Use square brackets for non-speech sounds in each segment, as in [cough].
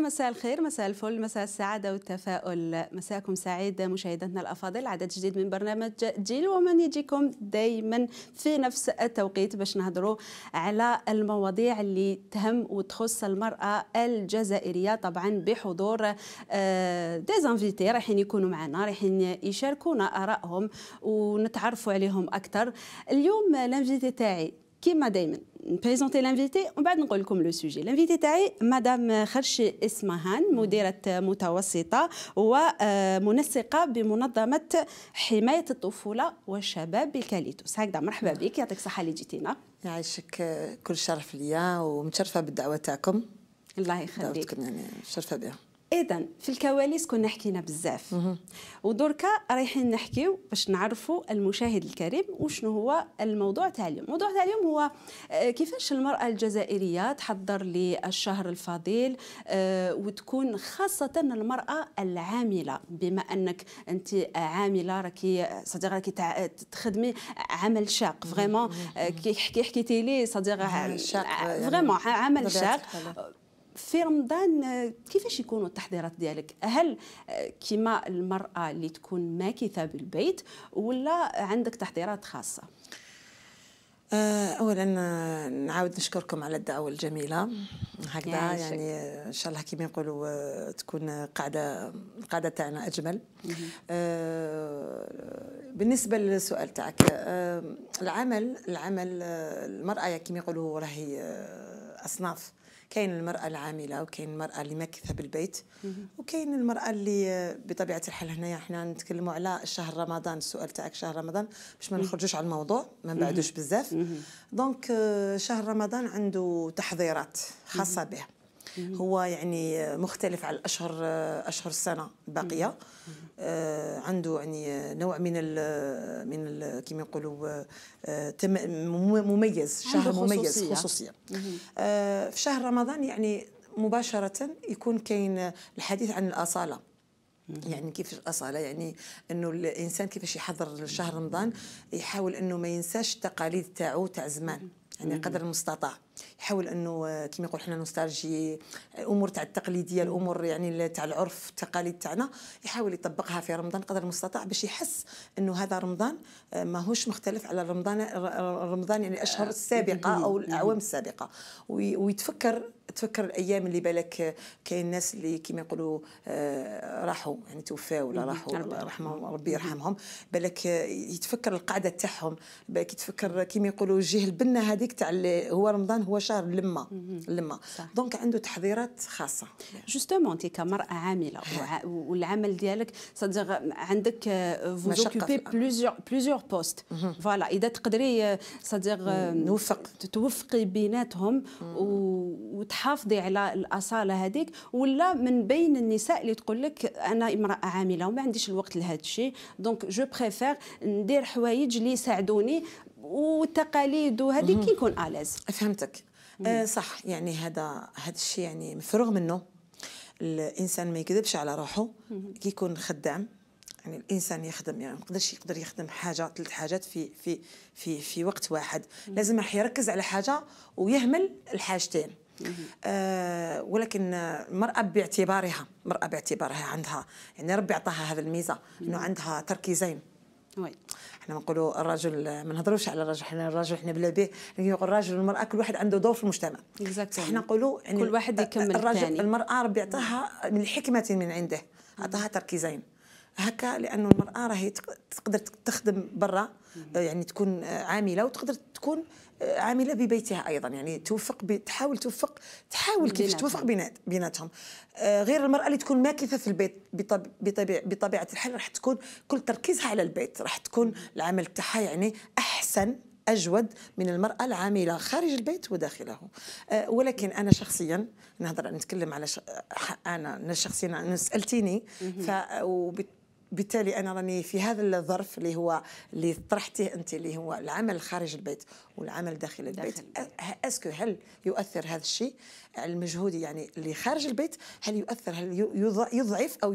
مساء الخير مساء الفل مساء السعادة والتفاؤل مساءكم سعيد مشاهدتنا الأفاضل عدد جديد من برنامج جيل ومن يجيكم دايما في نفس التوقيت باش نهضروا على المواضيع اللي تهم وتخص المرأة الجزائرية طبعا بحضور ديزانفيتي آه، رايحين يكونوا معنا رايحين يشاركونا آرائهم ونتعرفوا عليهم أكثر اليوم لانفيتي تاعي كيما دائما نبريزونتي لانفيتي ومن بعد نقول لكم لو سوجي لانفيتي تاعي مدام خرشي اسمهان مديره متوسطه ومنسقه آه، بمنظمه حمايه الطفوله والشباب بالكاليتوس هكذا مرحبا بك يعطيك الصحه اللي جيتينا يعيشك آه، كل شرف ليا ومتشرفه بالدعوه تاعكم الله يخليك يعني شرفه بها اذا في الكواليس كنا حكينا بزاف ودركا رايحين نحكيو باش نعرفوا المشاهد الكريم وشنو هو الموضوع تاع اليوم الموضوع تاع اليوم هو آه، كيفاش المراه الجزائريه تحضر للشهر الفضيل آه، وتكون خاصه المراه العامله بما انك انت عامله راكي صديقه راكي تخدمي عمل شاق فريمون آه، كي حكيتي لي صديقه عمل شاق يعني فريمون عمل شاق في رمضان كيفاش يكونوا التحضيرات ديالك هل كما المراه اللي تكون ماكثه بالبيت ولا عندك تحضيرات خاصه آه، اولا نعاود نشكركم على الدعوه الجميله هكذا يعني ان شاء الله كيما يقولوا آه، تكون قاعده القاعده تاعنا اجمل آه، بالنسبه للسؤال تاعك العمل العمل المراه كيما يقولوا راهي اصناف كاين المراه العامله وكاين المراه اللي ماكثه بالبيت وكاين المراه اللي بطبيعه الحال هنايا حنا نتكلموا على شهر رمضان السؤال تاعك شهر رمضان باش ما نخرجوش على الموضوع ما نبعدوش بزاف دونك euh, شهر رمضان عنده تحضيرات خاصه به هو يعني مختلف على الاشهر اشهر السنه الباقيه آه، عنده يعني نوع من ال من ال كما نقولوا آه، مميز شهر مميز خصوصيه آه، في شهر رمضان يعني مباشره يكون كاين الحديث عن الاصاله يعني كيف الاصاله يعني انه الانسان كيفاش يحضر شهر رمضان يحاول انه ما ينساش التقاليد تاعو تاع زمان يعني قدر المستطاع يحاول انه آه، كما يقول حنا نوستالجي الامور آه، تاع التقليديه الامور يعني تاع العرف التقاليد تاعنا يحاول يطبقها في رمضان قدر المستطاع باش يحس انه هذا رمضان آه، ماهوش مختلف على رمضان رمضان يعني الاشهر السابقه او الاعوام السابقه ويتفكر تفكر الايام اللي بالك آه، كاين ناس اللي كيما يقولوا آه، راحوا يعني توفاو ولا راحوا الله يرحمهم ربي يرحمهم بالك آه، يتفكر القاعده تاعهم بالك يتفكر كيما يقولوا الجهه البنه هذيك تاع هو رمضان هو شهر لما لما دونك عنده تحضيرات خاصه جوستومون انت كمراه عامله والعمل ديالك صدق عندك فو اوكوبي بليزيور بليزيور بوست فوالا اذا تقدري صدق euh, euh, توفقي بيناتهم وتحضري تحافظي على الاصاله هذيك ولا من بين النساء اللي تقول لك انا امراه عامله وما عنديش الوقت لهذا الشيء دونك جو بريفير ندير حوايج اللي يساعدوني والتقاليد وهذه كي يكون الاز فهمتك آه صح يعني هذا هذا الشيء يعني مفروغ منه الانسان ما يكذبش على روحه كي يكون خدام يعني الانسان يخدم يعني ما يقدرش يقدر يخدم حاجه ثلاث حاجات في في في في وقت واحد لازم راح يركز على حاجه ويهمل الحاجتين آه ولكن المرأة باعتبارها المرأة باعتبارها عندها يعني ربي عطاها هذا الميزة أنه عندها تركيزين وي احنا نقولوا الرجل ما نهضروش على الرجل احنا الرجل احنا بلا بيه نقول يعني الرجل والمراه كل واحد عنده دور في المجتمع exactly. احنا نقولوا يعني كل واحد يكمل الرجل الثاني. المراه ربي عطاها من حكمه من عنده عطاها تركيزين هكا لانه المراه راهي تقدر تخدم برا يعني تكون عامله وتقدر تكون عامله ببيتها ايضا يعني توفق تحاول توفق تحاول كيف توفق بينات بيناتهم آه، غير المراه اللي تكون ماكثه في البيت بطبيعه الحال راح تكون كل تركيزها على البيت راح تكون العمل تاعها يعني احسن اجود من المراه العامله خارج البيت وداخله آه، ولكن انا شخصيا نهضر نتكلم على ش... انا انا شخصيا انا سالتيني ف... وبت... بالتالي انا راني في هذا الظرف اللي هو اللي طرحتيه انت اللي هو العمل خارج البيت والعمل داخل البيت أه، اسكو هل يؤثر هذا الشيء على المجهود يعني اللي خارج البيت هل يؤثر هل يضعف او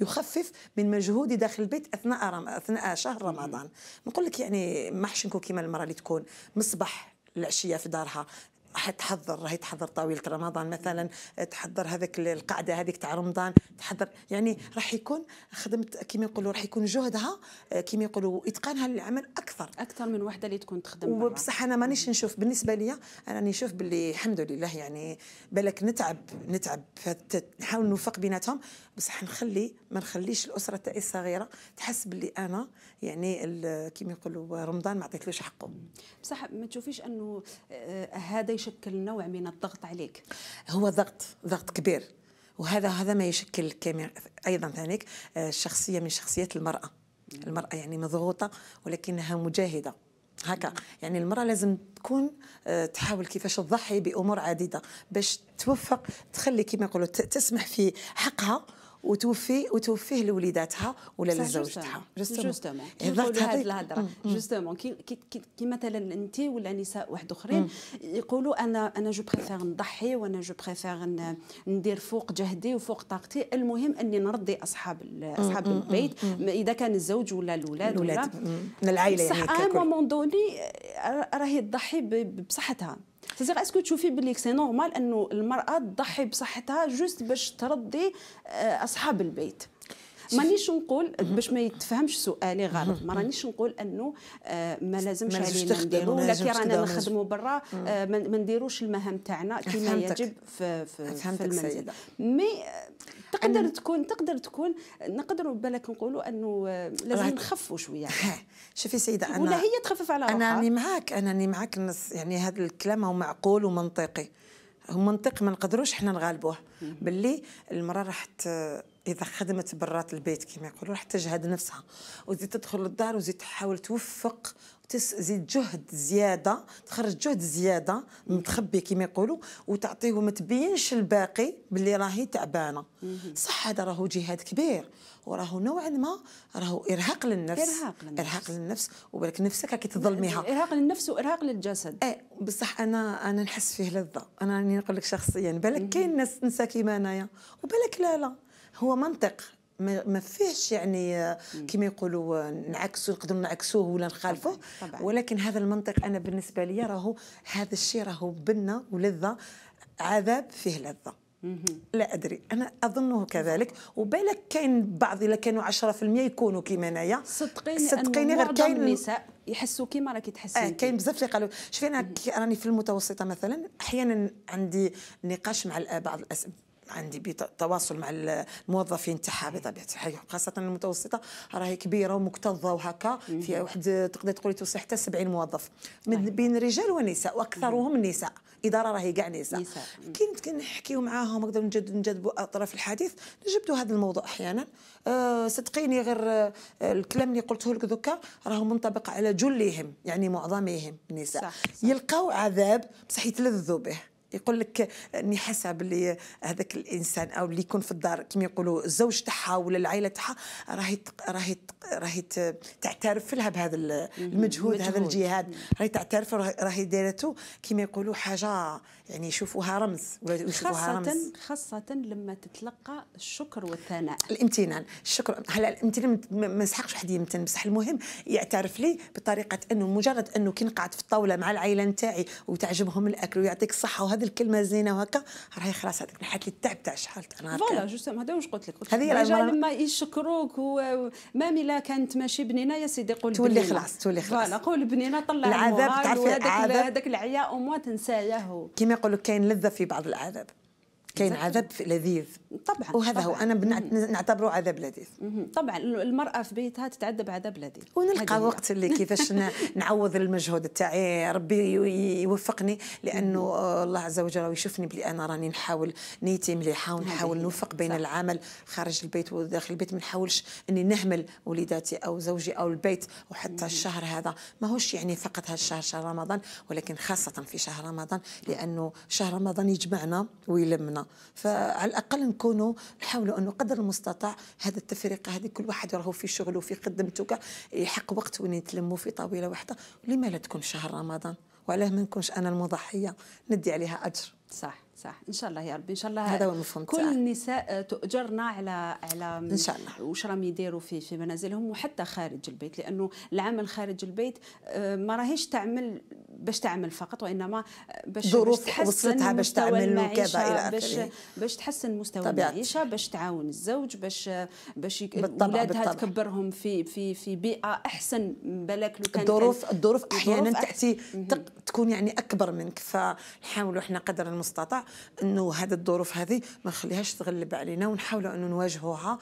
يخفف من مجهودي داخل البيت اثناء رم... اثناء شهر رمضان نقول لك يعني ما حش نكون كيما المراه اللي تكون مصبح العشيه في دارها حتحضر راهي تحضر طاوله رمضان مثلا تحضر هذاك القعده هذيك تاع رمضان تحضر يعني راح يكون خدمت كيما يقولوا راح يكون جهدها كيما يقولوا اتقانها للعمل اكثر اكثر من وحده اللي تكون تخدم وبصح انا مانيش نشوف بالنسبه لي انا نشوف باللي الحمد لله يعني بالك نتعب نتعب نحاول نوفق بيناتهم بصح نخلي ما نخليش الاسره تاعي الصغيره تحس باللي انا يعني كيما يقولوا رمضان ما عطيتلوش حقه بصح ما تشوفيش انه آه، هذا يشكل نوع من الضغط عليك هو ضغط ضغط كبير وهذا هذا ما يشكل ايضا ثاني آه، الشخصيه من شخصيات المراه نعم. المراه يعني مضغوطه ولكنها مجاهده هكا نعم. يعني المراه لازم تكون آه، تحاول كيفاش تضحي بامور عديده باش توفق تخلي كما يقولوا تسمح في حقها وتوفي وتوفيه لوليداتها ولا لزوجتها جوستومون هذه الهضره جوستومون كي كي مثلا انت ولا نساء واحد اخرين يقولوا انا انا جو بريفير نضحي وانا جو بريفير ندير فوق جهدي وفوق طاقتي المهم اني نرضي اصحاب اصحاب البيت اذا كان الزوج ولا الاولاد ولا العائله يعني صح ان مومون دوني آه، راهي تضحي بصحتها سيغ اسكو تشوفي بلي سي نورمال انه المراه تضحي بصحتها جوست باش ترضي آه، اصحاب البيت مانيش نقول باش ما يتفهمش سؤالي غلط ما رانيش نقول انه آه، ما لازمش علينا نديرو ولكن رانا نخدموا برا آه، ما نديروش المهام تاعنا كما يجب في في, في المنزل مي آه، تقدر أن... تكون تقدر تكون نقدروا بالك نقولوا انه لازم نخفوا شويه [laughs] شوفي سيده انا ولا هي تخفف على انا راني معاك انا راني معاك نص يعني هذا الكلام هو معقول ومنطقي هو منطق ما نقدروش احنا نغالبوه باللي المراه راح اذا خدمت برات البيت كما يقولوا راح تجهد نفسها وتزيد تدخل للدار وتزيد تحاول توفق تزيد جهد زياده تخرج جهد زياده متخبي كما يقولوا وتعطيه وما تبينش الباقي باللي راهي تعبانه صح هذا راهو جهاد كبير وراهو نوعا ما راهو ارهاق للنفس ارهاق للنفس ارهاق للنفس وبالك نفسك راكي تظلميها ارهاق للنفس وارهاق للجسد اي بصح انا انا نحس فيه لذه انا راني نقول لك شخصيا بالك كاين ناس تنسى كيما انايا وبالك لا لا هو منطق ما فيهش يعني آه، كما يقولوا آه، نعكسوا نقدروا نعكسوه ولا نخالفوه ولكن هذا المنطق انا بالنسبه لي راهو هذا الشيء راهو بنا ولذه عذاب فيه لذه لا ادري انا اظنه كذلك وبالك كاين بعض الا كانوا 10% يكونوا كيما انايا صدقيني صدقيني غير كاين النساء يحسوا كيما راكي تحسي آه كاين بزاف اللي قالوا شوفي انا راني في المتوسطه مثلا احيانا عندي نقاش مع آه، بعض الاسئله عندي تواصل مع الموظفين تاعها بطبيعه الحال يعني خاصه المتوسطه راهي كبيره ومكتظه وهكا فيها واحد تقدر تقولي توصل حتى 70 موظف من بين رجال ونساء واكثرهم النساء اداره راهي كاع نساء كي نحكيو معاهم نجد نجذبوا اطراف الحديث نجبدوا هذا الموضوع احيانا أه صدقيني غير آه، الكلام اللي قلته لك دوكا راه منطبق على جلهم يعني معظمهم النساء يلقاو عذاب بصح يتلذذوا به يقول لك اني حسب اللي هذاك الانسان او اللي يكون في الدار كما يقولوا الزوج تاعها ولا العائله تاعها راهي راهي راهي تعترف لها بهذا المجهود, المجهود. هذا الجهاد راهي تعترف راهي دايرته كما يقولوا حاجه يعني يشوفوها رمز ويشوفوها خاصة رمز خاصة لما تتلقى الشكر والثناء الامتنان الشكر هلا الامتنان ما يسحقش واحد يمتن بصح المهم يعترف لي بطريقة انه مجرد انه كي نقعد في الطاولة مع العائلة نتاعي وتعجبهم الاكل ويعطيك الصحة وهذه الكلمة زينة وهكا راهي خلاص هذيك نحات لي التعب تاع شحال تاع نهار فوالا جوستوم هذا واش قلت لك هذه لما يشكروك ومامي لا كانت ماشي بنينة يا سيدي قول تولي خلاص تولي خلاص فوالا قول بنينة طلع العذاب تعرف هذاك العياء وما تنساياه كيما يقول كاين لذة في بعض الأعذاب كاين عذاب لذيذ طبعا وهذا طبعاً. هو انا نعتبره عذاب لذيذ طبعا المراه في بيتها تتعذب عذاب لذيذ ونلقى وقت اللي كيفاش [laughs] نعوض المجهود تاعي ربي يوفقني لانه الله عز وجل يشوفني بلي انا راني نحاول نيتي مليحه ونحاول نوفق بين صح. العمل خارج البيت وداخل البيت ما نحاولش اني نهمل وليداتي او زوجي او البيت وحتى الشهر هذا ماهوش يعني فقط هالشهر شهر رمضان ولكن خاصه في شهر رمضان لانه شهر رمضان يجمعنا ويلمنا فعلى الاقل نكونوا نحاولوا انه قدر المستطاع هذا التفرقه هذه كل واحد راهو في شغله في خدمته يحق وقت وين يتلموا في طاوله واحده لما لا تكون شهر رمضان وعلاه ما نكونش انا المضحيه ندي عليها اجر صح صح ان شاء الله يا ربي ان شاء الله هذا هو المفهوم كل النساء تؤجرنا على على ان شاء الله واش راهم يديروا في في منازلهم وحتى خارج البيت لانه العمل خارج البيت آه، ما راهيش تعمل باش تعمل فقط وانما آه، باش ظروف وصلتها باش تعمل وكذا الى اخره باش باش تحسن مستوى المعيشه باش تعاون الزوج باش باش اولادها تكبرهم في في في بيئه احسن بالك لو كان الظروف الظروف احيانا تاتي تكون يعني اكبر منك فنحاولوا احنا قدر المستطاع انه هذه الظروف هذه ما نخليهاش تغلب علينا ونحاولوا انه نواجهوها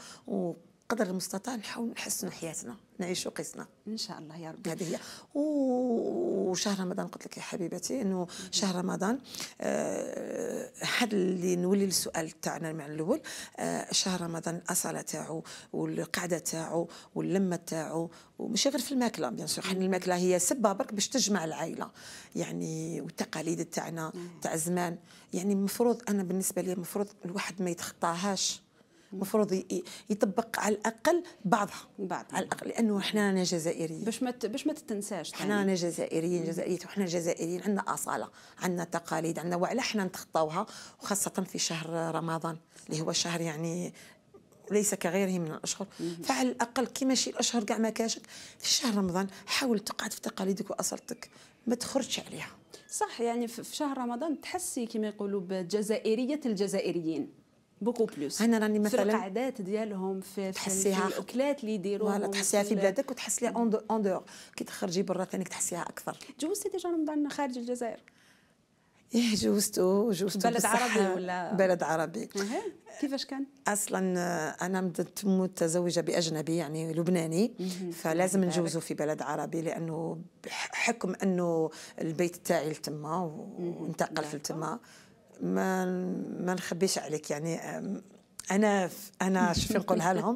قدر المستطاع نحاول نحسن حياتنا نعيشوا قصنا ان شاء الله يا رب هذه هي وشهر رمضان قلت لك يا حبيبتي انه شهر رمضان حد آه، اللي نولي السؤال تاعنا مع الاول آه، شهر رمضان الاصاله تاعو والقعده تاعو واللمه تاعو وماشي غير في الماكله بيان سور حنا الماكله هي سبه برك باش تجمع العائله يعني والتقاليد تاعنا تاع زمان يعني المفروض انا بالنسبه لي المفروض الواحد ما يتخطاهاش المفروض يطبق على الاقل بعضها بعض على الاقل لانه انا جزائريين باش ما باش ما تتنساش احنا انا جزائريين جزائريه وحنا جزائريين عندنا اصاله عندنا تقاليد عندنا وعلى حنا نتخطاوها وخاصه في شهر رمضان اللي هو شهر يعني ليس كغيره من الاشهر فعلى الاقل كي ماشي الاشهر كاع ما كاشك في شهر رمضان حاول تقعد في تقاليدك واصالتك ما تخرجش عليها صح يعني في شهر رمضان تحسي كما يقولوا بجزائريه الجزائريين بوكو بلوس انا راني مثلا في القعدات ديالهم في تحسيها الاكلات اللي يديروها ولا تحسيها في بلادك وتحسيها اون دور كي تخرجي برا ثاني تحسيها اكثر جوزتي ديجا رمضان خارج الجزائر ايه جوزتو جوزتو بلد عربي ولا بلد عربي كيفاش كان؟ اصلا آه، انا متزوجه باجنبي يعني لبناني فلازم نجوزو في بلد عربي لانه بحكم انه البيت تاعي لتما وانتقلت لتما ما ما نخبيش عليك يعني انا انا شوف نقولها [laughs] لهم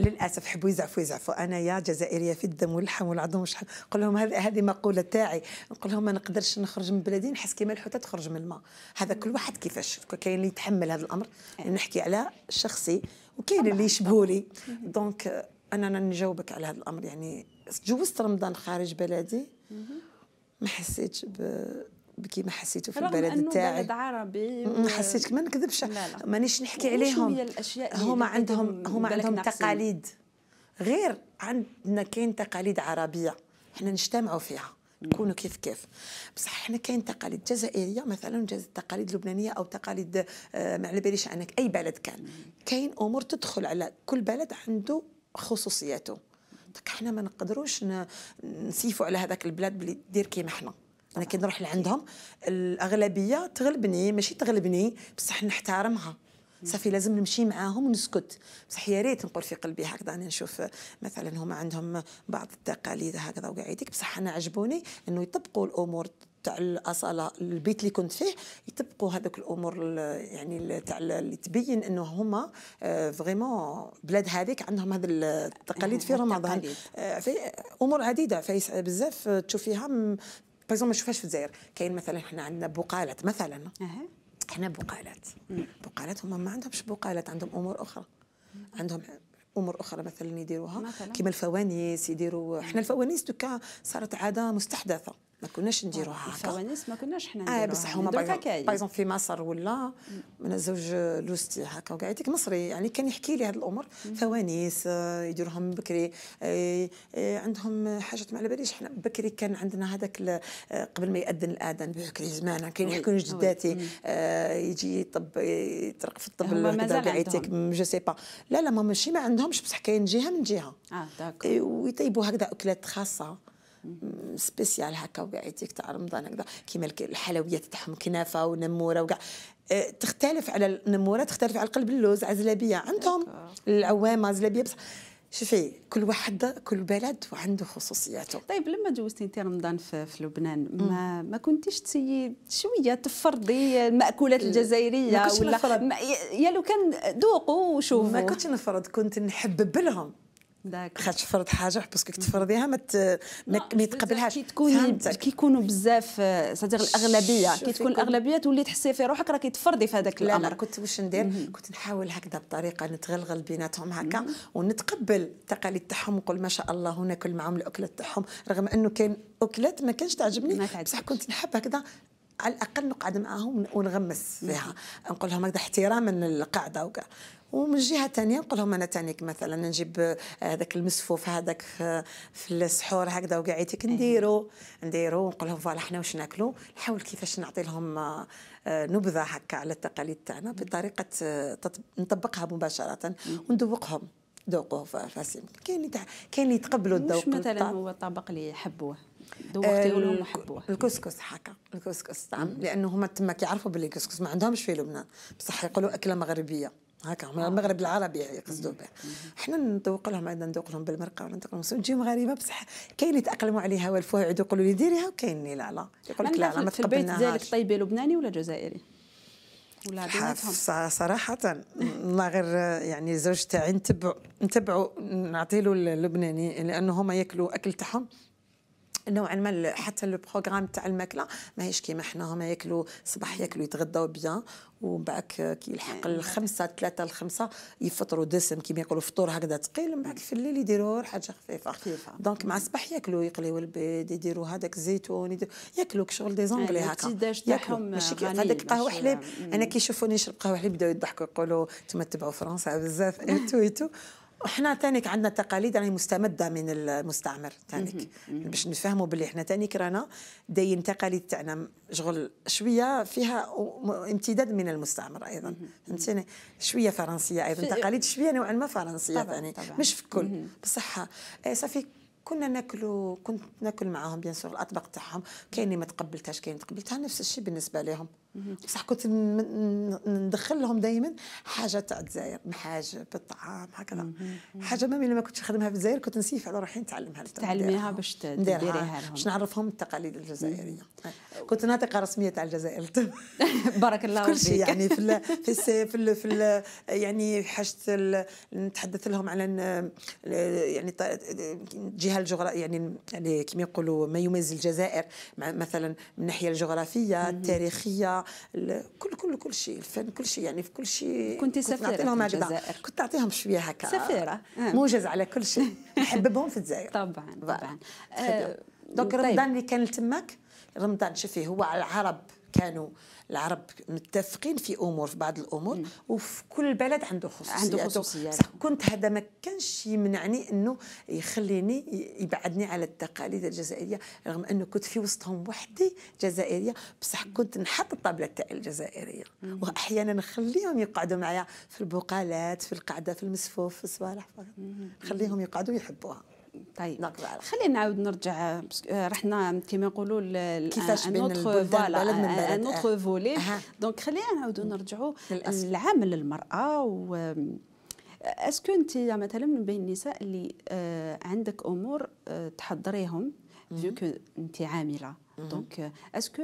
للاسف حبوا يزعفوا يزعفوا انا يا جزائريه في الدم واللحم والعظم والشحم نقول لهم هذه مقوله تاعي نقول لهم ما نقدرش نخرج من بلادي نحس كيما الحوته تخرج من الماء هذا كل واحد كيفاش كاين اللي يتحمل هذا الامر أه. نحكي على شخصي وكاين اللي يشبهولي دونك انا نجاوبك على هذا الامر يعني تجوزت رمضان خارج بلدي ما حسيتش ب كيما حسيتوا في البلد تاعي بلد عربي ما حسيت ما نكذبش مانيش نحكي عليهم هما عندهم هما عندهم تقاليد غير عندنا كاين تقاليد عربيه حنا نجتمعوا فيها نكونوا كيف كيف بصح حنا كاين تقاليد جزائريه مثلا تقاليد لبنانيه او تقاليد آه، ما على باليش انك اي بلد كان كاين امور تدخل على كل بلد عنده خصوصياته حنا ما نقدروش نسيفوا على هذاك البلاد بلي دير كيما حنا انا كي نروح لعندهم الاغلبيه تغلبني ماشي تغلبني بصح نحترمها صافي لازم نمشي معاهم ونسكت بصح يا ريت نقول في قلبي هكذا انا نشوف مثلا هما عندهم بعض التقاليد هكذا وقعيدك بصح انا عجبوني انه يطبقوا الامور تاع الاصاله البيت اللي كنت فيه يطبقوا هذوك الامور يعني تاع اللي تبين انه هما آه، فريمون بلاد هذيك عندهم هذه التقاليد في آه، رمضان آه، في امور عديده بزاف تشوفيها باغ ما نشوفهاش في الجزائر كاين مثلا حنا عندنا بقالات مثلا احنا بقالات بقالات هما ما عندهمش بقالات عندهم امور اخرى عندهم امور اخرى مثلا يديروها كما الفوانيس يديروا احنا الفوانيس دوكا صارت عاده مستحدثه ما كناش نديروها آه، هكا الفوانيس ما كناش حنا آه، نديروها آه بصح يعني هما باغ اكزومبل في مصر ولا انا زوج لوستي هكا وكاع هذيك مصري يعني كان يحكي لي هذه الامور فوانيس آه، يديروهم بكري عندهم حاجات ما على باليش حنا بكري كان عندنا هذاك قبل ما ياذن الاذان بكري زمان كان يحكوا جداتي يجي يطب يطرق في الطب كاع يتيك جو سي با لا لا ما ماشي ما عندهمش بصح كاين جهه من جهه اه داكور ويطيبوا هكذا اكلات خاصه سبيسيال هكا وكاع تاع رمضان هكذا كيما الحلويات تاعهم كنافه ونموره وكاع أه، تختلف على النموره تختلف على قلب اللوز عزلابيه عندهم العوامه عزلابيه بصح شوفي كل واحد كل بلد وعنده خصوصياته طيب لما جوزتي انت رمضان في, في لبنان ما ما كنتيش تسيي شويه تفرضي الماكولات الجزائريه ولا ما يا لو كان ذوقوا وشوفوا ما كنتش نفرض كنت نحبب لهم خاطر تفرض حاجه باسكو تفرضيها ما ما يتقبلهاش كي تكون كي يكونوا بزاف صديق الاغلبيه كي تكون الاغلبيه تولي تحسي في روحك راكي تفرضي في هذاك الامر كنت واش ندير كنت نحاول هكذا بطريقه نتغلغل بيناتهم هكا ونتقبل التقاليد تاعهم ونقول ما شاء الله كل معاهم الاكلات تاعهم رغم انه كان اكلات ما كانش تعجبني بصح كنت نحب هكذا على الاقل نقعد معاهم ونغمس فيها نقول لهم هكذا احتراما للقاعده وكذا ومن جهه ثانيه نقول لهم انا تانيك مثلا نجيب آه، هذاك المسفوف آه، هذاك في السحور هكذا وقعيتك أيوة. نديرو نديرو ونقول لهم فوالا حنا واش ناكلو نحاول كيفاش نعطي لهم آه، نبذه هكا على التقاليد تاعنا بطريقه نطبقها مباشره وندوقهم ذوقوا فاسم كاين كاين اللي يتقبلوا الذوق مش مثلا هو الطبق اللي يحبوه دوقتيه وحبوه الكسكس هكا الكسكس تاع لانه هما تما كيعرفوا باللي الكسكس ما عندهمش في لبنان بصح يقولوا اكله مغربيه هكا من آه. المغرب العربي يقصدوا به احنا نذوق لهم عندنا نذوق لهم بالمرقه ولا لهم تجي مغاربه بصح كاين اللي يتاقلموا عليها يعودوا يقولوا لي ديريها وكاين اللي لا لا يقول لك لا لا ما تقبلناهاش البيت ديالك طيبه لبناني ولا جزائري؟ ولا بيناتهم صراحة [laughs] الله غير يعني زوج تاعي نتبعوا نتبعوا نعطي له اللبناني لأنه هما ياكلوا أكل تاعهم نوعا ما حتى لو بروغرام تاع الماكله ماهيش كيما حنا هما ياكلوا صباح ياكلوا يتغداو بيان ومن بعد كي يلحق أيوة. الخمسه ثلاثه الخمسه يفطروا دسم كيما يقولوا فطور هكذا ثقيل من بعد في الليل يديروا حاجه خفيفه خفيفه دونك مع الصباح ياكلوا يقليوا البيض يديروا هذاك الزيتون ياكلوا شغل دي زونغلي هكا ياكلوا ماشي هذاك قهوه حليب انا كي يشوفوني نشرب قهوه حليب يبداو يضحكوا يقولوا انتم تبعوا فرنسا بزاف [laughs] ايتو ايتو احنا تانيك عندنا تقاليد راهي يعني مستمده من المستعمر تانيك باش نفهموا باللي احنا تانيك رانا داين تقاليد تاعنا شغل شويه فيها امتداد من المستعمر ايضا فهمتيني شويه فرنسيه ايضا تقاليد شويه نوعا ما فرنسيه ثاني مش في الكل بصح إيه، صافي كنا ناكلوا كنت ناكل معاهم بيان سور الاطباق تاعهم كاين اللي ما تقبلتهاش كاين تقبلتها نفس الشيء بالنسبه لهم بصح كنت ندخل لهم دائما حاجه تاع الجزائر محاجب الطعام هكذا حاجه ما لما كنتش نخدمها في الجزائر كنت نسيف على روحي نتعلمها تعلميها باش تديريها لهم باش نعرفهم التقاليد الجزائريه كنت ناطقه رسميه تاع الجزائر [laughs] بارك الله فيك كل شيء يعني في الـ [laughs] في الـ في, الـ في الـ يعني حاجه نتحدث لهم على يعني الجهه الجغرافيه يعني يعني كما يقولوا ما يميز الجزائر مثلا من الناحيه الجغرافيه التاريخيه كل كل كل شيء الفن كل شيء يعني في كل شيء كنت سفيره كنت نعطيهم هكذا كنت نعطيهم شويه هكا سفيره آه. آه. موجز على كل شيء [laughs] نحببهم في الجزائر طبعا طبعا آه، دونك طيب. رمضان اللي كان تماك رمضان شوفي هو على العرب كانوا العرب متفقين في امور في بعض الامور مم. وفي كل بلد عنده خصوصيات عنده خصوصيات صح كنت هذا ما كانش يمنعني انه يخليني يبعدني على التقاليد الجزائريه رغم انه كنت في وسطهم وحدي جزائريه بصح كنت نحط الطابله تاع الجزائريه مم. واحيانا نخليهم يقعدوا معايا في البقالات في القعده في المسفوف في الصوالح نخليهم يقعدوا يحبوها طيب نقدر خلينا نعاود نرجع آه، رحنا كما نقولوا كيفاش آه، بين البلدان من آه، بلد فولي دونك خلينا نعاودوا نرجعوا العمل المراه و اسكو انت مثلا من بين النساء اللي عندك امور تحضريهم فيك انت عامله دونك اسكو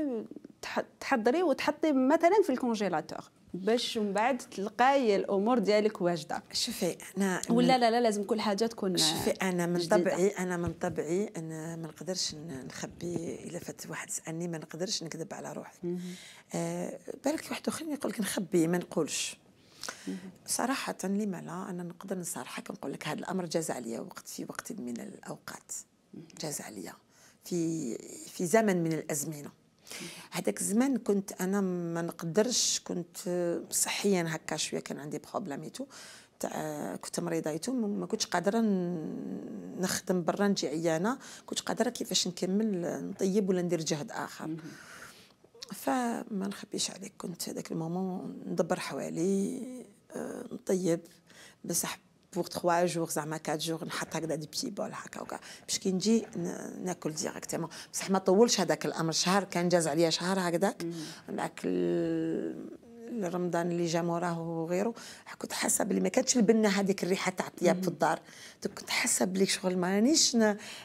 تحضري وتحطي مثلا في الكونجيلاتور باش من بعد تلقاي الامور ديالك واجده شوفي انا ولا لا لا لازم كل حاجه تكون شوفي انا من جديدة. طبعي انا من طبعي انا ما نقدرش نخبي الا فات واحد سالني ما نقدرش نكذب على روحي آه بالك واحد اخرين يقول لك نخبي ما نقولش صراحة لما لا أنا نقدر نصارحك نقول لك هذا الأمر جاز عليا وقت في وقت من الأوقات جاز عليا في في زمن من الأزمنة هذاك الزمان كنت انا ما نقدرش كنت صحيا هكا شويه كان عندي ايتو تاع كنت مريضه ايتو ما كنتش قادره نخدم برا نجي عيانه كنت قادره كيفاش نكمل نطيب ولا ندير جهد اخر فما نخبيش عليك كنت هذاك المومون ندبر حوالي آه، نطيب بصح بور 3 جور زعما 4 جور نحط هكذا دي بي بول هكا هكا باش كي نجي ناكل ديريكتومون بصح ما طولش هذاك الامر شهر كان جاز عليا شهر هكذاك ناكل رمضان اللي جا موراه وغيره كنت حاسه بلي ما كانتش البنه هذيك الريحه تاع الطياب في الدار كنت حاسه بلي شغل مانيش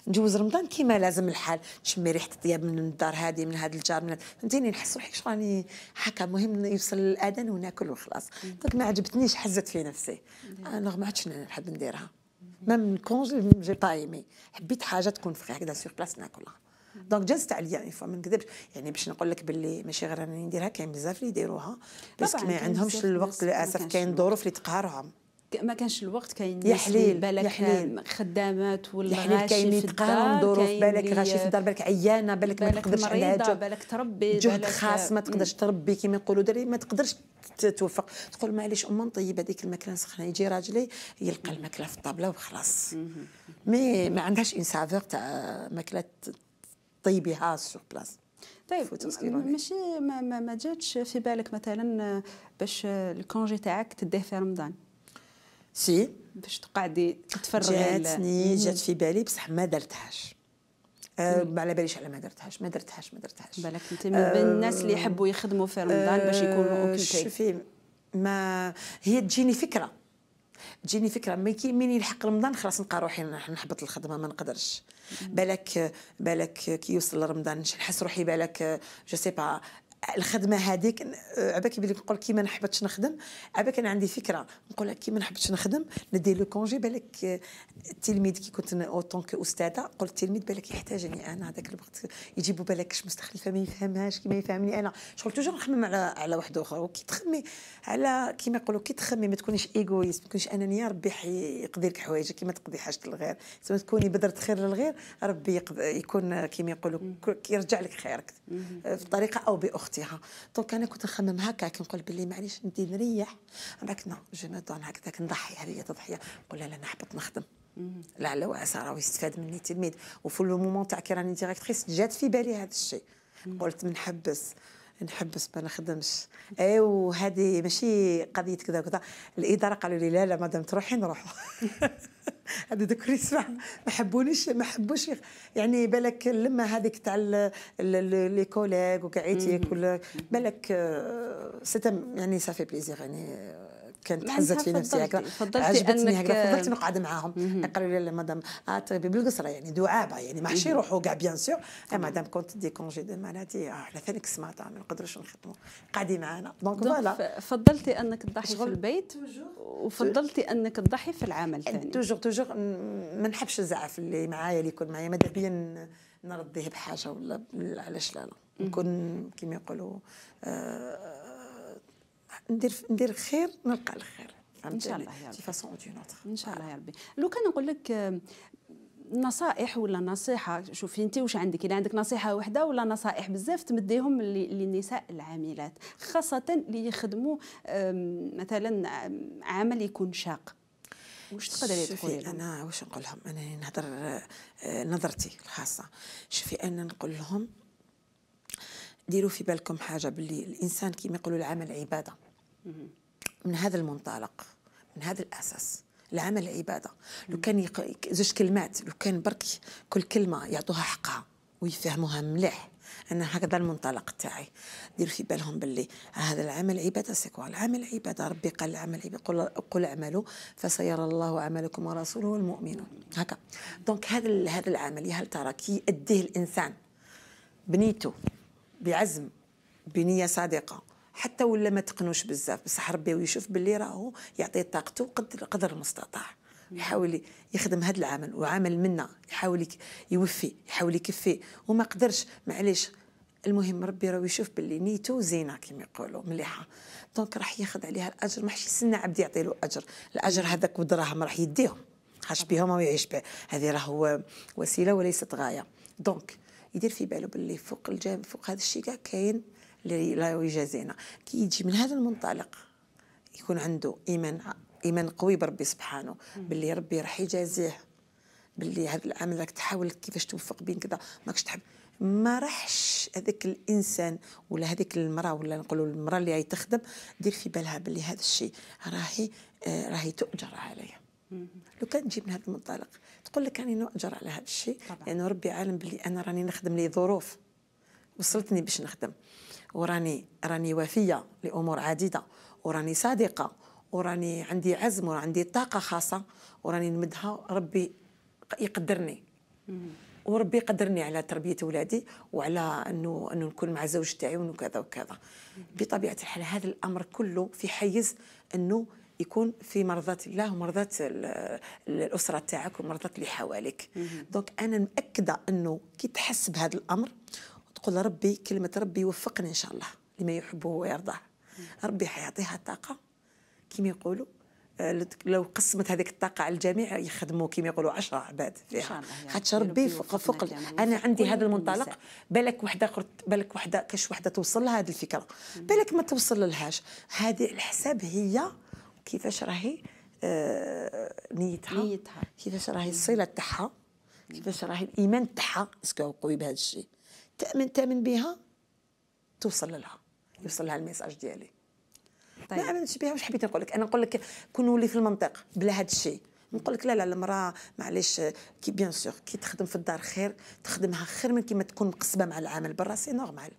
نجوز رمضان كيما لازم الحال نشمي ريحه الطياب من الدار هذه من هذا الجار من فهمتيني نحس روحي راني هكا مهم يوصل الاذان وناكل وخلاص دونك ما عجبتنيش حزت في نفسي انا ما عادش نحب نديرها ميم الكونج جي با ايمي حبيت حاجه تكون فري هكذا سور بلاص ناكلها دونك جازت عليا يعني فما نكذبش يعني باش نقول لك باللي ماشي غير انا نديرها كاين بزاف اللي يديروها بس ما عندهمش الوقت للاسف كاين ظروف اللي تقهرهم ما كانش الوقت كاين يا حليل بالك خدامات ولا غاشي كاين اللي تقارن ظروف بالك غاشي في الدار بالك عيانه بالك, بالك ما تقدرش مريضه بالك تربي جهد خاص ما تقدرش تربي كما يقولوا دري ما تقدرش توفق تقول معليش امه نطيب هذيك الماكله نسخنها يجي راجلي يلقى الماكله في الطابله وخلاص مي ما عندهاش اون سافور تاع ماكله طيبها سور بلاس طيب, طيب، ماشي ما, ما, ما جاتش في بالك مثلا باش الكونجي تاعك تديه في رمضان سي باش تقعدي تتفرغي جاتني جات في بالي بصح ما درتهاش أه على باليش على ما درتهاش ما درتهاش ما درتهاش بالك انت من أه الناس اللي يحبوا يخدموا في رمضان باش يكونوا آه، اوكي شوفي ما هي تجيني فكره تجيني فكره مين يلحق رمضان خلاص نلقى روحي نحبط الخدمه ما نقدرش بالك بالك كي يوصل رمضان نحس روحي بالك جو سي با الخدمه هذيك عباك آه، يبان نقول كي ما نحبتش نخدم عباك انا عندي فكره نقول كي ما نحبتش نخدم ندي لو كونجي بالك آه، التلميذ كي كنت اون استاذه قلت التلميذ بالك يحتاجني انا هذاك الوقت يجيبوا بالك مستخلفه ما يفهمهاش كيما يفهمني انا شغل توجور نخمم على على واحد اخر وكي تخمي على كيما يقولوا كي تخمي ما تكونيش ايغويست ما تكونيش انانيه ربي يقضي لك حوايجك كيما تقضي حاجه الغير سواء تكوني بدرت خير للغير ربي يكون كيما يقولوا كيرجع لك خيرك في آه، طريقه او باخرى اختها دونك انا كنت نخمم هكاك نقول باللي معليش ندي نريح راك نو جو نو هكذاك نضحي هذه تضحيه نقول لا نحبط نخدم لعل وعسى راه يستفاد مني تلميذ وفي لو مومون تاع كي راني ديريكتريس جات في بالي هذا الشيء قلت منحبس نحبس ما نخدمش اي وهذه ماشي قضيه كذا وكذا الاداره قالوا لي لا لا مادام تروحي نروحوا هذا دوك اللي ما حبونيش ما حبوش يعني بالك اللمه هذيك تاع لي كوليك وكاع بالك آه، سيتم يعني صافي بليزير يعني كانت تحزت في نفسي هكذا عجبتني هكذا فضلت نقعد معاهم قالوا لي مدام آه، طبيب القصره يعني دعابه يعني ما حش يروحوا كاع بيان سور مدام كنت دي كونجي دو مالادي على ثاني سماطه ما نقدروش نخدموا قاعدي معنا دونك فوالا فضلتي انك تضحي في البيت وفضلتي انك تضحي في العمل ثاني توجور توجور ما نحبش الزعف اللي معايا اللي يكون معايا ماذا بيا نرضيه بحاجه ولا علاش لا لا نكون كيما يقولوا آه ندير ندير خير نلقى الخير ان شاء الله يا ربي فاسون نوتر ان شاء الله يا ربي لو كان نقول لك نصائح ولا نصيحه شوفي انت واش عندك الا عندك نصيحه واحده ولا نصائح بزاف تمديهم للنساء العاملات خاصه اللي يخدموا مثلا عمل يكون شاق واش تقدري تقولي انا واش نقول لهم انا نهضر آه، نظرتي الخاصه شوفي انا نقول لهم ديروا في بالكم حاجه باللي الانسان كيما يقولوا العمل عباده من هذا المنطلق من هذا الاساس العمل عباده لو كان يق... زوج كلمات لو كان برك كل كلمه يعطوها حقها ويفهموها مليح انا هكذا المنطلق تاعي ديروا في بالهم باللي آه، هذا العمل عباده سيكوا العمل عباده ربي قال العمل عباده قل, قل اعملوا فسيرى الله عملكم ورسوله والمؤمنون هكا دونك هذا هذا العمل هل ترى كي يؤديه الانسان بنيته بعزم بنيه صادقه حتى ولا ما تقنوش بزاف بصح ربي ويشوف باللي راهو يعطي طاقته قدر قدر المستطاع يحاول يخدم هذا العمل وعمل منا يحاول يوفي يحاول يكفي وما قدرش معليش المهم ربي راه يشوف باللي نيتو زينه كما يقولوا مليحه دونك راح ياخذ عليها الاجر ما حش يستنى عبد يعطي له اجر الاجر هذاك ودراهم راح يديهم حاش بهم او يعيش به هذه راه هو وسيله وليست غايه دونك يدير في باله باللي فوق الجام فوق هذا الشيء كاين لا يجازينا كي يجي من هذا المنطلق يكون عنده ايمان ايمان قوي بربي سبحانه باللي ربي راح يجازيه باللي هذا العمل راك تحاول كيفاش توفق بين كذا ماكش تحب ما راحش هذاك الانسان ولا هذيك المراه ولا نقولوا المراه اللي هي تخدم دير في بالها باللي هذا الشيء راهي آه راهي تؤجر عليه لو كان تجي من هذا المنطلق تقول لك راني نؤجر على هذا الشيء لانه يعني ربي عالم باللي انا راني نخدم لي ظروف وصلتني باش نخدم وراني راني وفيه لامور عديده وراني صادقه وراني عندي عزم وعندي طاقه خاصه وراني نمدها ربي يقدرني وربي قدرني على تربيه ولادي وعلى انه انه نكون مع زوج تاعي وكذا وكذا بطبيعه الحال هذا الامر كله في حيز انه يكون في مرضات الله ومرضات الأسرة تاعك ومرضات اللي حواليك دونك أنا مأكدة أنه كي تحس بهذا الأمر تقول ربي كلمة ربي يوفقني إن شاء الله لما يحبه ويرضاه ربي حيعطيها الطاقة كما يقولوا آه، لو قسمت هذيك الطاقة على الجميع يخدموا كما يقولوا عشرة عباد فيها يعني خاطش ربي فوق فوق أنا عندي هذا المنطلق بالك وحدة قلت بالك وحدة كاش وحدة توصل لها هذه الفكرة بالك ما توصل لهاش هذه الحساب هي كيفاش راهي آه، نيتها نيتها كيفاش راهي الصلة تاعها كيفاش راهي الإيمان تاعها اسكو قوي بهذا الشيء تأمن تأمن بها توصل لها يوصل لها الميساج ديالي طيب. ما امنتش بها واش حبيت نقول لك انا نقول لك كونوا لي في المنطق بلا هذا الشيء نقول لك لا لا المراه معليش كي بيان سور كي تخدم في الدار خير تخدمها خير من كيما تكون مقصبه مع العمل برا سي نورمال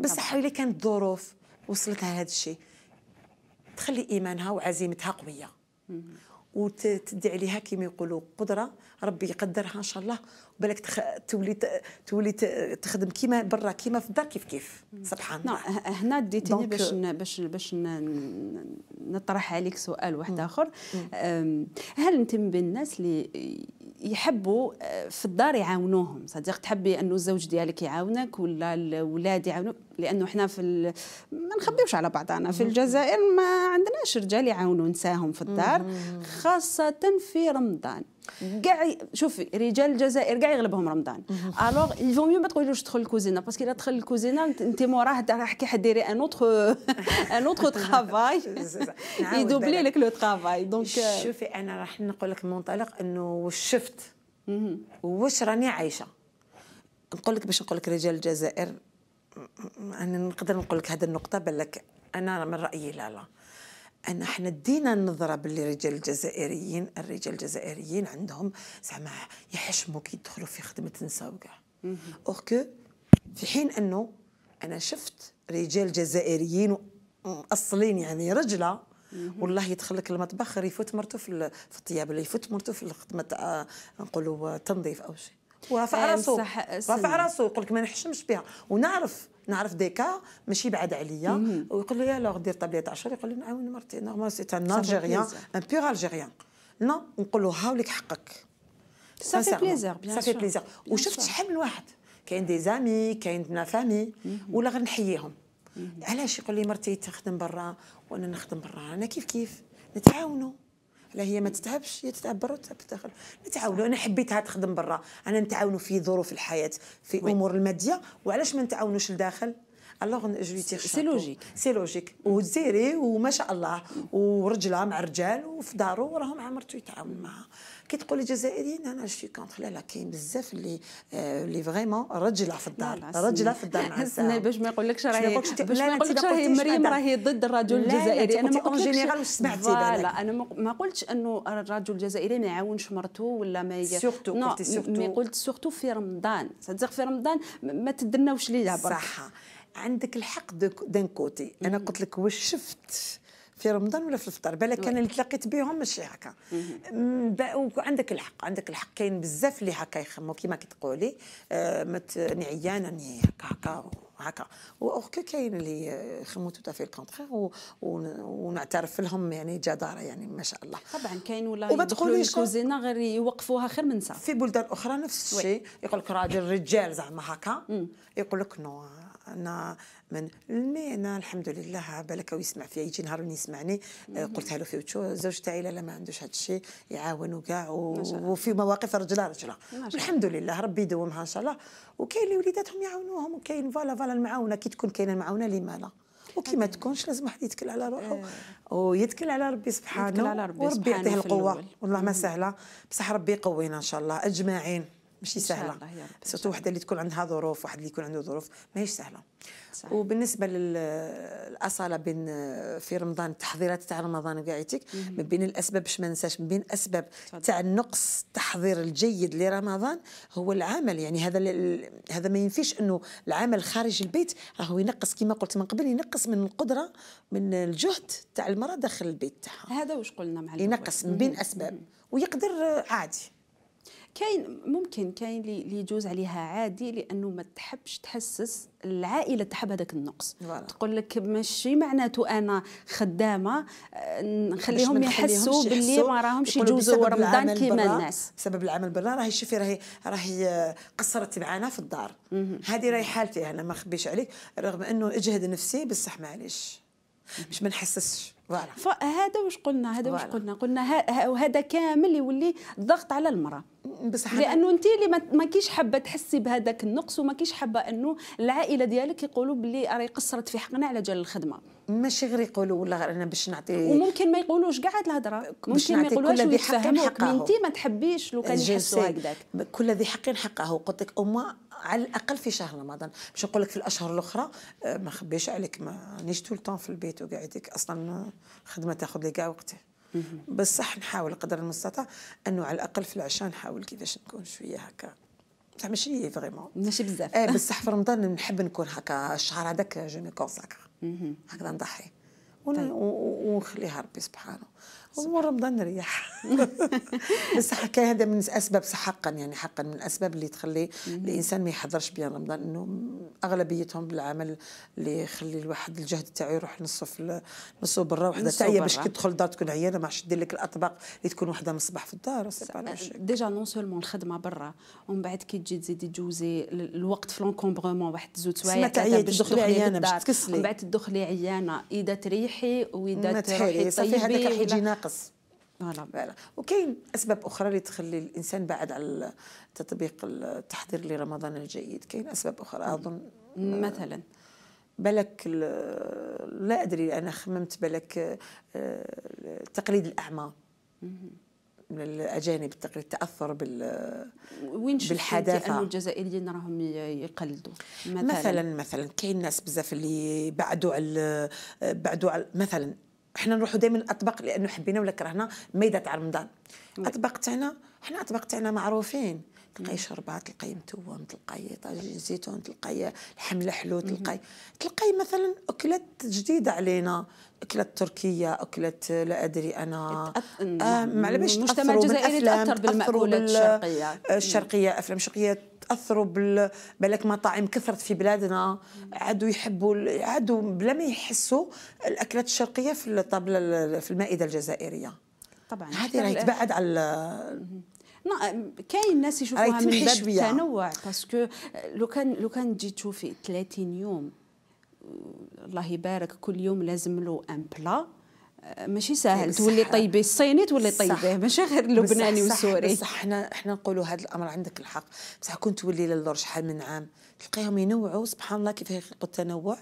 بصح الا كانت ظروف وصلتها هاد الشيء تخلي ايمانها وعزيمتها قويه وتدي عليها كما يقولوا قدره ربي يقدرها ان شاء الله وبالك تخ... تولي ت... تولي ت... تخدم كيما برا كيما في الدار كيف كيف سبحان الله نعم، هنا ديتيني باش ن... باش باش ن... نطرح عليك سؤال واحد اخر أم... هل انت من بين الناس اللي يحبوا آه، في الدار يعاونوهم صديق تحبي انه الزوج ديالك يعاونك ولا الاولاد يعاونوك لانه احنا في ما نخبيوش على بعضنا في الجزائر ما عندناش رجال يعاونوا نساهم في الدار خاصه في رمضان كاع شوفي رجال الجزائر كاع يغلبهم رمضان الوغ يفو ميو ما تقولوش تدخل الكوزينه باسكو الا دخل الكوزينه انت موراه راح كي حديري ان اوتر ان اوتر ترافاي يدوبلي لك لو ترافاي دونك شوفي euh، انا راح نقول لك منطلق انه واش شفت واش راني عايشه نقول لك باش نقول لك رجال الجزائر انا يعني نقدر نقول لك هذه النقطه بالك انا من رايي لا لا انا حنا دينا النظره باللي رجال الجزائريين الرجال الجزائريين عندهم زعما يحشموا كي يدخلوا في خدمه نساء وكاع اوغ كو في حين انه انا شفت رجال جزائريين مأصلين يعني رجله والله يدخل لك المطبخ يفوت مرته في الطياب اللي يفوت مرته في خدمه آه، نقولوا آه، تنظيف او شيء ورفع آه، راسو رفع راسو يقول لك ما نحشمش بها ونعرف نعرف ديكا ماشي بعاد عليا ويقول لي لوغ دير طابليت عشر يقول لي نعاون مرتي نورمال سي ان الجيريان ان بيغ الجيريان لا نقول له هاوليك حقك في بليزير في بليزير وشفت شحال من واحد كاين دي زامي كاين بنا فامي ولا غير نحييهم علاش يقول لي مرتي تخدم برا وانا نخدم برا انا كيف كيف نتعاونوا لا هي ما تتعبش هي تتعب برا وتتعب في الداخل نتعاونوا انا حبيتها تخدم برا انا نتعاونوا في ظروف الحياه في امور الماديه وعلاش ما نتعاونوش الداخل الوغ جو لي تيغ سي لوجيك سي لوجيك والجزائري وما شاء الله ورجله مع الرجال وفي دارو وراهم مع مرته يتعاون معها كي تقولي جزائريين انا شي كونتخ لا لا كاين بزاف اللي اللي فريمون رجله في الدار رجله في الدار مع باش ما يقولكش راهي باش ما يقولكش راهي مريم راهي ضد الرجل الجزائري انا ما قلتش سمعتي لا انا ما قلتش انه الرجل الجزائري ما يعاونش مرته ولا ما سورتو قلتي سورتو مي قلت سورتو في رمضان صدق في رمضان ما تدناوش ليه برك صح عندك الحق دان كوتي انا قلت لك واش شفت في رمضان ولا في الفطر بالك انا اللي تلاقيت بهم ماشي هكا وعندك الحق عندك الحق كاين بزاف اللي هكا يخمو كيما كتقولي آه، مت نعيانه ني هكا هكا هكا اور كاين اللي يخمو توتا في الكونترير ونعترف لهم يعني جداره يعني ما شاء الله طبعا كاين ولا وما تقوليش الكوزينه غير يوقفوها خير من ساعه في بلدان اخرى نفس الشيء يقول لك راجل رجال زعما هكا يقول لك نو انا من مي انا الحمد لله بالك يسمع فيا يجي نهار يسمعني قلتها له في وجهه الزوج تاعي لا ما عندوش هذا الشيء يعاونوا كاع وفي مواقف رجله رجله الحمد لله ربي يدومها ان شاء الله وكاين اللي وليداتهم يعاونوهم وكاين فوالا فوالا المعاونه كي تكون كاينه المعاونه لما لا وكي ما تكونش لازم واحد يتكل على روحه إيه. ويتكل على ربي سبحانه على ربي سبحانه وربي يعطيه القوه والله ما سهله بصح ربي يقوينا ان شاء الله اجمعين ماشي سهله سيرتو وحده اللي تكون عندها ظروف واحد اللي يكون عنده ظروف ماهيش سهله وبالنسبه للاصاله بين في رمضان التحضيرات تاع رمضان وكاعيتك من بين الاسباب باش ما ننساش من بين اسباب تاع النقص التحضير الجيد لرمضان هو العمل يعني هذا هذا ما ينفيش انه العمل خارج البيت راهو ينقص كما قلت من قبل ينقص من القدره من الجهد تاع المراه داخل البيت تاعها هذا واش قلنا مع ينقص من بين اسباب ويقدر عادي كاين ممكن كاين اللي يجوز عليها عادي لانه ما تحبش تحسس العائله تحب هذاك النقص ولا. تقول لك ماشي معناته انا خدامه آه، نخليهم يحسوا باللي ما راهمش يجوزوا رمضان كيما الناس بسبب العمل برا راهي شوفي راهي راهي آه، قصرت معانا في الدار هذه راهي حالتي انا ما نخبيش عليك رغم انه اجهد نفسي بصح معليش مش ما نحسسش فوالا فهذا واش قلنا هذا واش قلنا قلنا وهذا كامل يولي ضغط على المراه بصح لانه انت اللي ما كيش حابه تحسي بهذاك النقص وما كيش حابه انه العائله ديالك يقولوا باللي راهي قصرت في حقنا على جال الخدمه ماشي غير يقولوا ولا انا باش نعطي وممكن ما يقولوش كاع هاد الهضره ممكن ما يقولوهاش ويتفهموك انت ما تحبيش لو كان يحسوا هكذاك كل ذي حق حقه قلت لك اما على الاقل في شهر رمضان باش نقول لك في الاشهر الاخرى آه، ما نخبيش عليك ما نيش طول طون في البيت وقاعدك اصلا خدمه تاخذ لي كاع وقتي بصح نحاول قدر المستطاع انه على الاقل في العشاء نحاول كيفاش نكون شويه هكا بصح ماشي فريمون ماشي بزاف ايه بصح [laughs] في رمضان نحب نكون هكا الشهر هذاك جو مي كونساكر هكذا نضحي طيب. ونخليها ربي سبحانه رمضان نريح [laughs] بس حكاية هذا من أسباب حقا يعني حقا من الأسباب اللي تخلي الإنسان ما يحضرش بيان رمضان إنه أغلبيتهم بالعمل اللي يخلي الواحد الجهد تاعو يروح نصه في نصه برا وحده تاعي باش كي تدخل الدار تكون عيانة ما عادش لك الأطباق اللي تكون وحده من الصباح في الدار ديجا نون سولمون الخدمة برا ومن بعد كي تجي تزيدي تجوزي الوقت في لونكومبرومون واحد زوج سوايع تاعية تدخلي عيانة باش تكسلي من بعد تدخلي عيانة إذا تريحي وإذا تروحي صافي هذاك حيجينا ناقص نعم. فوالا وكاين اسباب اخرى اللي تخلي الانسان بعد على تطبيق التحضير لرمضان الجيد كاين اسباب اخرى اظن مثلا بالك لا ادري انا خممت بالك آه، تقليد الاعمى من الاجانب التقليد التاثر بال وين بالحداثه انه الجزائريين راهم يقلدوا مثلا مثلا, مثلاً كاين ناس بزاف اللي بعدوا على بعدوا على مثلا احنا نروحوا دائما الاطباق لانه حبينا ولا كرهنا ميدة تاع رمضان الاطباق تاعنا احنا الاطباق تاعنا معروفين تلقاي شربات تلقاي متوم تلقاي طاجين زيتون تلقاي لحم الحلو تلقاي تلقاي مثلا اكلات جديده علينا اكلات تركيه اكلات لا ادري انا آه، ما على باليش المجتمع الجزائري تاثر بالمأكولات الشرقيه آه، الشرقيه افلام شرقيه تاثروا بال بالك مطاعم كثرت في بلادنا عادوا يحبوا عادوا بلا ما يحسوا الاكلات الشرقيه في الطابله في المائده الجزائريه طبعا هذه راهي تبعد على كاين ناس يشوفوها من باب التنوع باسكو لو كان لو كان تجي تشوفي 30 يوم الله يبارك كل يوم لازم له ان آه، بلا ماشي ساهل تولي طيبي الصيني تولي طيبيه ماشي غير اللبناني والسوري بصح حنا حنا نقولوا هذا الامر عندك الحق بصح كنت تولي للور شحال من عام تلقيهم ينوعوا سبحان الله كيف يخلقوا التنوع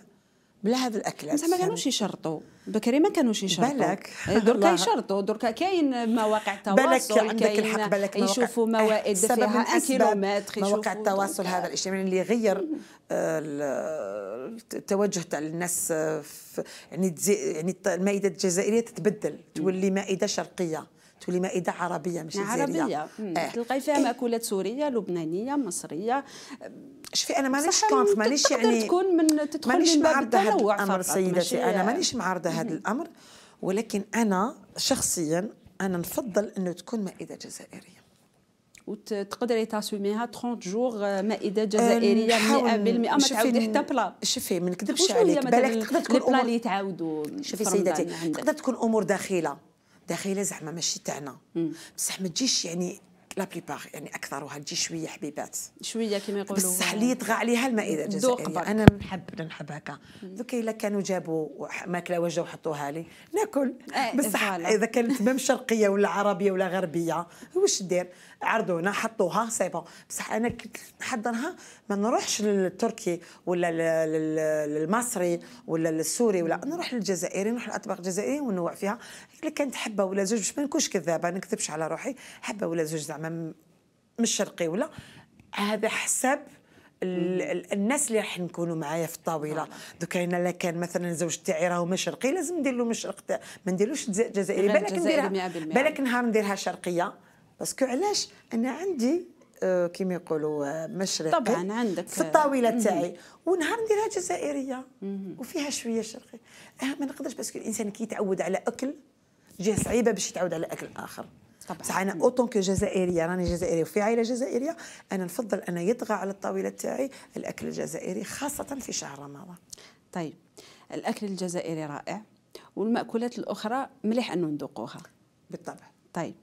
بلا هذا الاكل زعما ما كانوش يشرطوا بكري ما كانوش يشرطوا بالك إيه، دركا يشرطوا دركا كاين مواقع التواصل بالك عندك الحق بالك يشوفوا موائد فيها كيلومتر مواقع التواصل هذا الاجتماعي اللي غير آه، آه، التوجه تاع الناس آه، يعني يعني المائده الجزائريه تتبدل تولي مائده شرقيه تولي مائده عربيه مش عربيه إيه. تلقاي فيها إيه. مأكولات سوريه لبنانيه مصريه شوفي انا مانيش كونت مانيش يعني تكون من تدخل يعني. مانيش معارضه هذا الامر سيدتي انا مانيش معارضه هذا الامر ولكن انا شخصيا انا نفضل انه تكون مائده جزائريه وتقدري تاسوميها 30 جور آه، مائده جزائريه 100% ما تعاودي حتى بلا شوفي ما نكذبش عليك بالك تقدر تكون بلا اللي يتعاودوا شوفي سيدتي تقدر تكون امور داخله داخله زعما ماشي تاعنا بصح ما تجيش يعني لا بليبار يعني اكثرها تجي شويه حبيبات شويه كما يقولوا بصح اللي يطغى عليها المائده الجزائريه يعني انا نحب نحب هكا دوكا الا كانوا جابوا ماكله وجه وحطوها لي ناكل إيه، إيه، بصح اذا كانت مام شرقيه ولا عربيه ولا غربيه واش دير عرضونا حطوها سي بون بصح انا كنت نحضرها ما نروحش للتركي ولا للمصري ولا للسوري ولا نروح للجزائري نروح للاطباق الجزائريه ونوع فيها اللي كانت حبه ولا زوج باش ما نكونش كذابه ما نكذبش على روحي حبه ولا زوج زعما مش شرقي ولا هذا حساب الناس اللي راح نكونوا معايا في الطاوله آه. دوكا انا لا كان مثلا زوج تاعي راهو مشرقي لازم ندير له مشرق ما نديروش جزائري بالك نديرها بالك نهار نديرها شرقيه باسكو علاش انا عندي آه، كيما يقولوا آه، مشرقي طبعا عندك في الطاوله تاعي ونهار نديرها جزائريه وفيها شويه شرقي ما نقدرش باسكو الانسان كيتعود على اكل جهه صعيبه باش يتعود على اكل اخر بصح بس انا اوتون جزائريه راني جزائريه وفي عائله جزائريه انا نفضل ان يطغى على الطاوله تاعي الاكل الجزائري خاصه في شهر رمضان طيب الاكل الجزائري رائع والمأكولات الاخرى مليح انه نذوقوها بالطبع طيب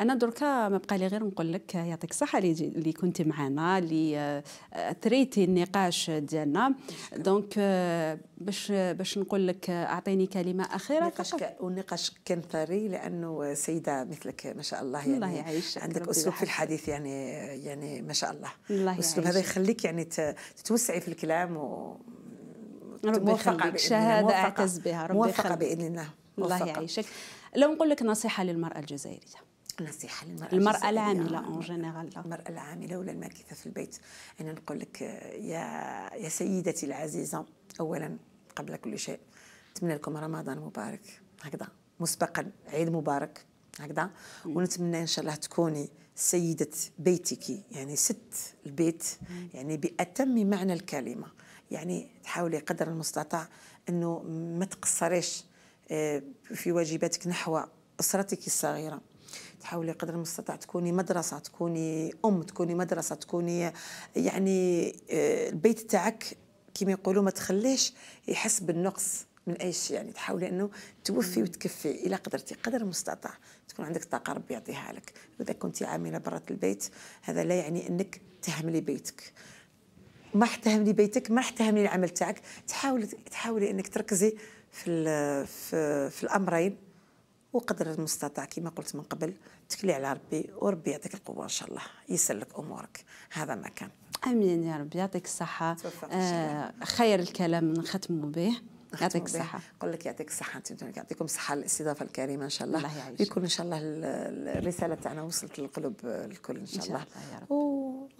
انا دركا ما بقى لي غير نقول لك يعطيك الصحه اللي اللي كنت معنا اللي آه، اثريتي النقاش ديالنا دونك آه، باش باش نقول لك آه، اعطيني كلمه اخيره نقاش ك... والنقاش كان ثري لانه سيده مثلك ما شاء الله يعني الله يعيش عندك اسلوب في الحديث يعني يعني ما شاء الله الله الاسلوب هذا يخليك يعني تتوسعي في الكلام و ربي يخليك شهاده اعتز بها ربي موفقه باذن الله الله يعيشك لو نقول لك نصيحه للمراه الجزائريه نصيحه للمراه المراه العامله اون آه، جينيرال المراه العامله ولا الماكثه في البيت انا نقول لك آه، يا يا سيدتي العزيزه اولا قبل كل شيء نتمنى لكم رمضان مبارك هكذا مسبقا عيد مبارك هكذا ونتمنى ان شاء الله تكوني سيده بيتك يعني ست البيت يعني باتم معنى الكلمه يعني تحاولي قدر المستطاع انه ما تقصريش آه، في واجباتك نحو اسرتك الصغيره تحاولي قدر المستطاع تكوني مدرسة تكوني أم تكوني مدرسة تكوني يعني آه، البيت تاعك كما يقولوا ما تخليش يحس بالنقص من اي شيء يعني تحاولي انه توفي وتكفي الى قدرتي قدر المستطاع تكون عندك طاقه ربي يعطيها لك واذا كنت عامله برة البيت هذا لا يعني انك تهملي بيتك ما راح تهملي بيتك ما راح تهملي العمل تاعك تحاولي تحاولي انك تركزي في في, في الامرين وقدر المستطاع كما قلت من قبل تكلي على ربي وربي يعطيك القوه ان شاء الله يسلك لك امورك هذا ما كان امين يا رب يعطيك الصحه آه خير الكلام نختم به يعطيك الصحة نقول لك يعطيك الصحة أنت يعطيكم الصحة الاستضافة الكريمة إن شاء الله الله يعيشك يكون إن شاء الله الرسالة تاعنا وصلت للقلوب آه، الكل إن شاء, إن شاء الله, الله يا رب.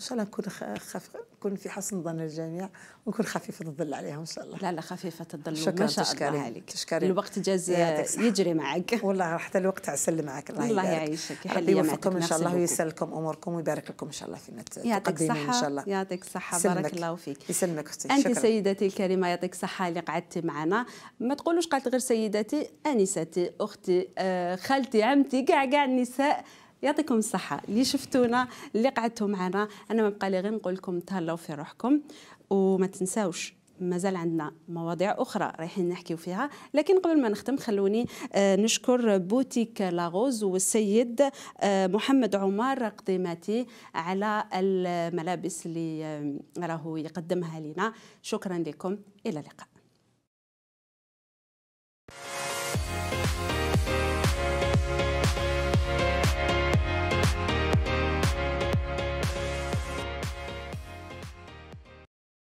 ان شاء الله نكون خف... نكون في حسن ظن الجميع ونكون خفيفه الظل عليهم ان شاء الله لا لا خفيفه الظل شكرا ما شاء تشكرين. الله عليك الوقت جاز آه، يجري معك [laughs] والله حتى الوقت عسل معك الله, الله يعيشك ربي يوفقكم ان شاء الله ويسلكم اموركم ويبارك لكم ان شاء الله فيما تقدمين ان شاء الله يعطيك الصحه بارك الله فيك يسلمك اختي انت شكرا. سيدتي الكريمه يعطيك الصحه اللي قعدتي معنا ما تقولوش قالت غير سيدتي انستي اختي آه، خالتي عمتي كاع كاع النساء يعطيكم الصحة اللي شفتونا اللي قعدتوا معنا أنا ما بقى لي غير نقول لكم تهلاو في روحكم وما تنساوش مازال عندنا مواضيع اخرى رايحين نحكيو فيها لكن قبل ما نختم خلوني آه، نشكر بوتيك لاغوز والسيد آه، محمد عمر قديماتي على الملابس اللي آه، راهو يقدمها لنا شكرا لكم الى اللقاء